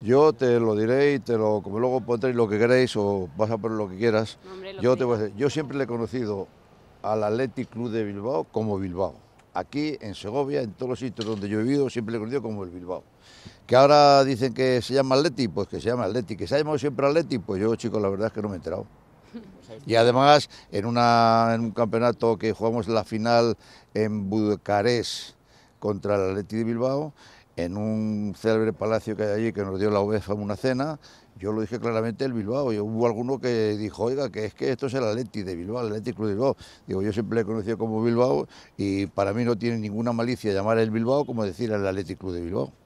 Yo te lo diré y te lo, como luego pondréis lo que queréis o vas a poner lo que quieras, yo te voy yo siempre le he conocido al Athletic Club de Bilbao como Bilbao. Aquí en Segovia, en todos los sitios donde yo he vivido, siempre le he conocido como el Bilbao. Que ahora dicen que se llama Atleti, pues que se llama Atleti. Que se ha llamado siempre Atleti, pues yo, chicos, la verdad es que no me he enterado. Y además, en, en un campeonato que jugamos la final en Bucarest contra el Atleti de Bilbao, en un célebre palacio que hay allí que nos dio la UEFA una cena, yo lo dije claramente el Bilbao, y hubo alguno que dijo, oiga, que es que esto es el Atleti de Bilbao, el Atleti Club de Bilbao. Digo, yo siempre le he conocido como Bilbao y para mí no tiene ninguna malicia llamar el Bilbao como decir el Atleti Club de Bilbao.